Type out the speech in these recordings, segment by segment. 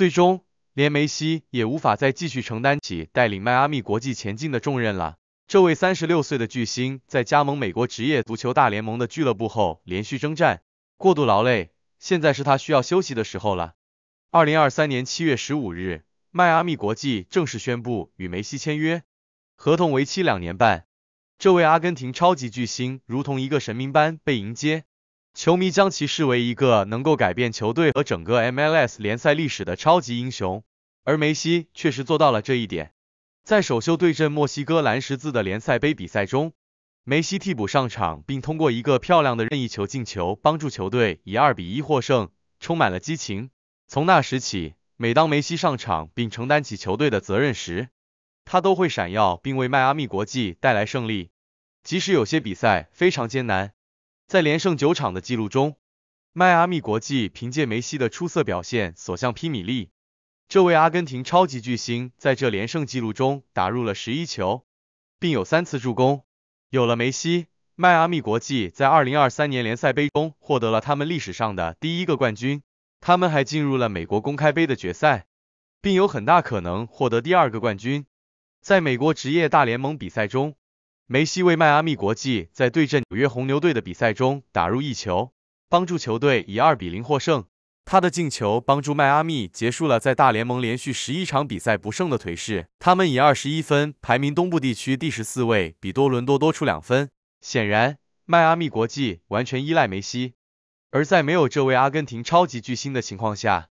最终，连梅西也无法再继续承担起带领迈阿密国际前进的重任了。这位三十六岁的巨星在加盟美国职业足球大联盟的俱乐部后，连续征战，过度劳累，现在是他需要休息的时候了。二零二三年七月十五日，迈阿密国际正式宣布与梅西签约，合同为期两年半。这位阿根廷超级巨星如同一个神明般被迎接。球迷将其视为一个能够改变球队和整个 MLS 联赛历史的超级英雄，而梅西确实做到了这一点。在首秀对阵墨西哥蓝十字的联赛杯比赛中，梅西替补上场，并通过一个漂亮的任意球进球帮助球队以二比一获胜，充满了激情。从那时起，每当梅西上场并承担起球队的责任时，他都会闪耀，并为迈阿密国际带来胜利，即使有些比赛非常艰难。在连胜九场的记录中，迈阿密国际凭借梅西的出色表现所向披靡。这位阿根廷超级巨星在这连胜记录中打入了十一球，并有三次助攻。有了梅西，迈阿密国际在二零二三年联赛杯中获得了他们历史上的第一个冠军。他们还进入了美国公开杯的决赛，并有很大可能获得第二个冠军。在美国职业大联盟比赛中。梅西为迈阿密国际在对阵纽约红牛队的比赛中打入一球，帮助球队以二比零获胜。他的进球帮助迈阿密结束了在大联盟连续十一场比赛不胜的颓势。他们以二十一分排名东部地区第十四位，比多伦多多出两分。显然，迈阿密国际完全依赖梅西，而在没有这位阿根廷超级巨星的情况下，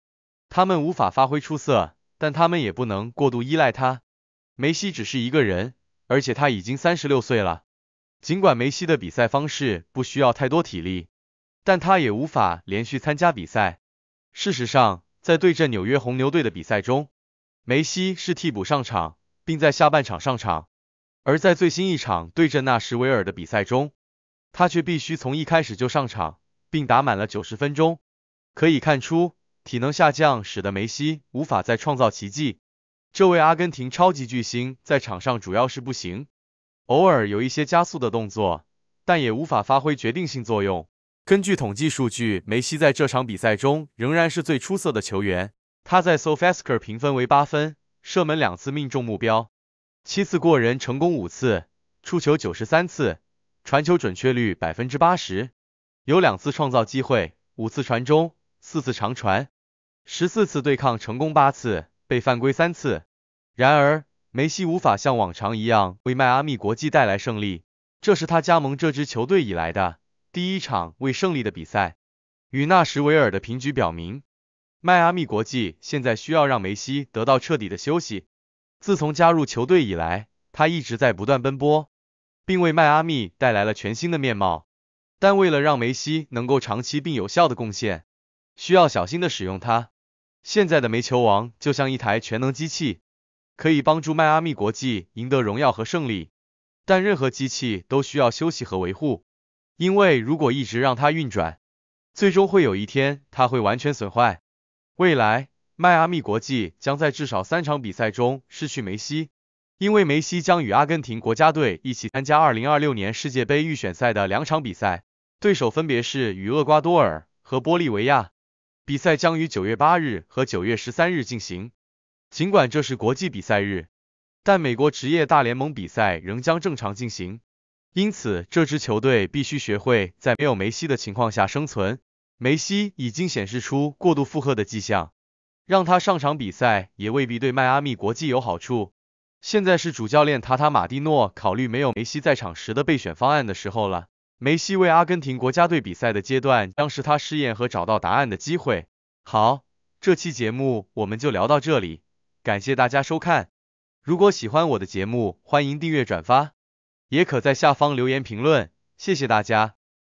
他们无法发挥出色。但他们也不能过度依赖他。梅西只是一个人。而且他已经三十六岁了，尽管梅西的比赛方式不需要太多体力，但他也无法连续参加比赛。事实上，在对阵纽约红牛队的比赛中，梅西是替补上场，并在下半场上场；而在最新一场对阵纳什维尔的比赛中，他却必须从一开始就上场，并打满了九十分钟。可以看出，体能下降使得梅西无法再创造奇迹。这位阿根廷超级巨星在场上主要是不行，偶尔有一些加速的动作，但也无法发挥决定性作用。根据统计数据，梅西在这场比赛中仍然是最出色的球员。他在 s o f a s c o r 评分为八分，射门两次命中目标，七次过人成功五次，触球九十三次，传球准确率百分之八十，有两次创造机会，五次传中，四次长传，十四次对抗成功八次，被犯规三次。然而，梅西无法像往常一样为迈阿密国际带来胜利，这是他加盟这支球队以来的第一场为胜利的比赛。与纳什维尔的平局表明，迈阿密国际现在需要让梅西得到彻底的休息。自从加入球队以来，他一直在不断奔波，并为迈阿密带来了全新的面貌。但为了让梅西能够长期并有效的贡献，需要小心的使用他。现在的煤球王就像一台全能机器。可以帮助迈阿密国际赢得荣耀和胜利，但任何机器都需要休息和维护，因为如果一直让它运转，最终会有一天它会完全损坏。未来迈阿密国际将在至少三场比赛中失去梅西，因为梅西将与阿根廷国家队一起参加2026年世界杯预选赛的两场比赛，对手分别是与厄瓜多尔和玻利维亚，比赛将于9月8日和9月13日进行。尽管这是国际比赛日，但美国职业大联盟比赛仍将正常进行。因此，这支球队必须学会在没有梅西的情况下生存。梅西已经显示出过度负荷的迹象，让他上场比赛也未必对迈阿密国际有好处。现在是主教练塔塔马蒂诺考虑没有梅西在场时的备选方案的时候了。梅西为阿根廷国家队比赛的阶段，将是他试验和找到答案的机会。好，这期节目我们就聊到这里。感谢大家收看，如果喜欢我的节目，欢迎订阅转发，也可在下方留言评论，谢谢大家。